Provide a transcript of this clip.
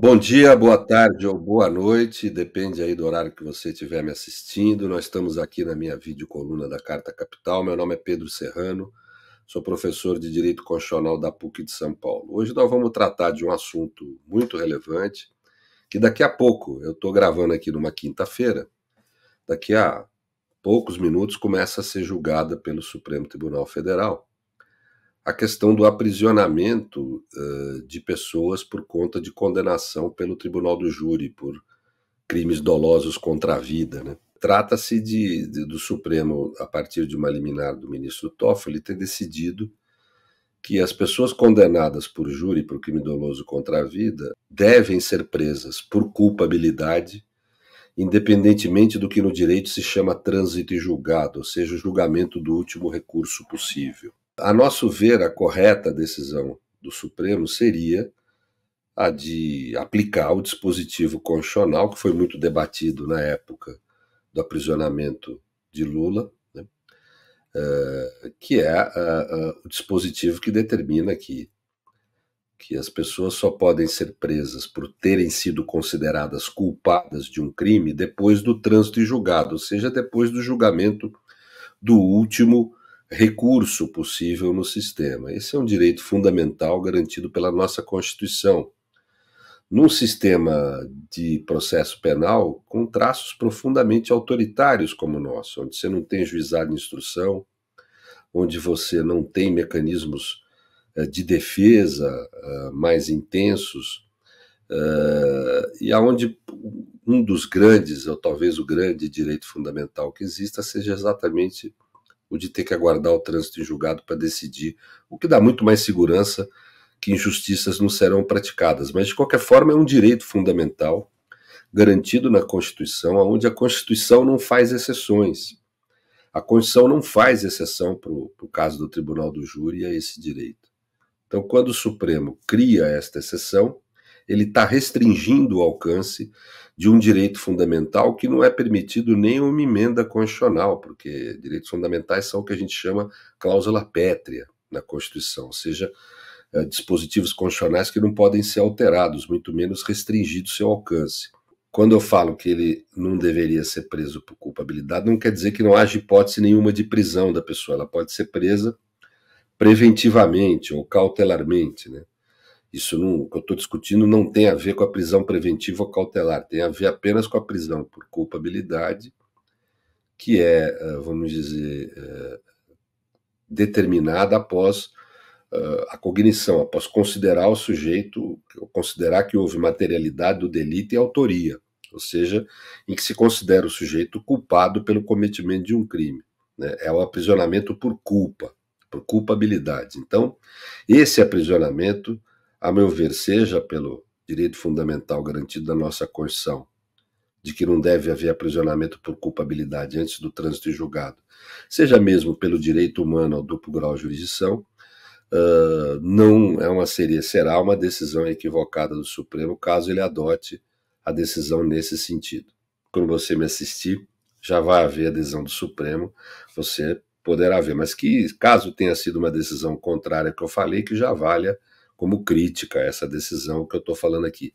Bom dia, boa tarde ou boa noite, depende aí do horário que você estiver me assistindo. Nós estamos aqui na minha videocoluna da Carta Capital. Meu nome é Pedro Serrano, sou professor de Direito Constitucional da PUC de São Paulo. Hoje nós vamos tratar de um assunto muito relevante, que daqui a pouco, eu estou gravando aqui numa quinta-feira, daqui a poucos minutos começa a ser julgada pelo Supremo Tribunal Federal a questão do aprisionamento uh, de pessoas por conta de condenação pelo tribunal do júri por crimes dolosos contra a vida. Né? Trata-se de, de, do Supremo, a partir de uma liminar do ministro Toffoli, ter decidido que as pessoas condenadas por júri por crime doloso contra a vida devem ser presas por culpabilidade, independentemente do que no direito se chama trânsito em julgado, ou seja, o julgamento do último recurso possível. A nosso ver, a correta decisão do Supremo seria a de aplicar o dispositivo constitucional, que foi muito debatido na época do aprisionamento de Lula, né? uh, que é uh, uh, o dispositivo que determina que, que as pessoas só podem ser presas por terem sido consideradas culpadas de um crime depois do trânsito em julgado, ou seja, depois do julgamento do último recurso possível no sistema. Esse é um direito fundamental garantido pela nossa Constituição. Num sistema de processo penal com traços profundamente autoritários como o nosso, onde você não tem juizado de instrução, onde você não tem mecanismos eh, de defesa eh, mais intensos, eh, e aonde um dos grandes, ou talvez o grande direito fundamental que exista, seja exatamente o de ter que aguardar o trânsito em julgado para decidir, o que dá muito mais segurança que injustiças não serão praticadas. Mas, de qualquer forma, é um direito fundamental garantido na Constituição, onde a Constituição não faz exceções. A Constituição não faz exceção para o caso do Tribunal do Júri a esse direito. Então, quando o Supremo cria esta exceção, ele está restringindo o alcance de um direito fundamental que não é permitido nem uma emenda constitucional, porque direitos fundamentais são o que a gente chama cláusula pétrea na Constituição, ou seja, é, dispositivos constitucionais que não podem ser alterados, muito menos restringido seu alcance. Quando eu falo que ele não deveria ser preso por culpabilidade, não quer dizer que não haja hipótese nenhuma de prisão da pessoa. Ela pode ser presa preventivamente ou cautelarmente, né? Isso não, o que eu estou discutindo não tem a ver com a prisão preventiva ou cautelar, tem a ver apenas com a prisão por culpabilidade, que é, eh, vamos dizer, eh, determinada após eh, a cognição, após considerar o sujeito, considerar que houve materialidade do delito e autoria, ou seja, em que se considera o sujeito culpado pelo cometimento de um crime. Né? É o aprisionamento por culpa, por culpabilidade. Então, esse aprisionamento a meu ver, seja pelo direito fundamental garantido na nossa Constituição, de que não deve haver aprisionamento por culpabilidade antes do trânsito em julgado, seja mesmo pelo direito humano ao duplo grau de jurisdição, uh, não é uma seria, será uma decisão equivocada do Supremo caso ele adote a decisão nesse sentido. Quando você me assistir, já vai haver adesão do Supremo, você poderá ver, mas que caso tenha sido uma decisão contrária que eu falei, que já valha como crítica a essa decisão que eu estou falando aqui.